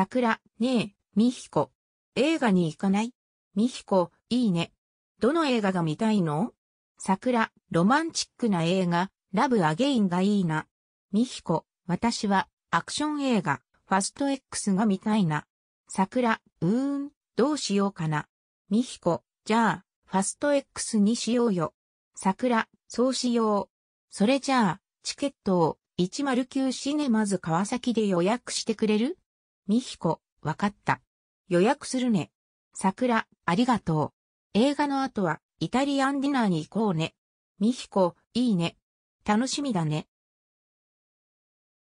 桜、ねえ、みひこ。映画に行かないみひこ、いいね。どの映画が見たいの桜、ロマンチックな映画、ラブアゲインがいいな。みひこ、私は、アクション映画、ファスト X が見たいな。桜、うーん、どうしようかな。みひこ、じゃあ、ファスト X にしようよ。桜、そうしよう。それじゃあ、チケットを109シネマズ川崎で予約してくれるみひこ、わかった。予約するね。桜、ありがとう。映画の後は、イタリアンディナーに行こうね。みひこ、いいね。楽しみだね。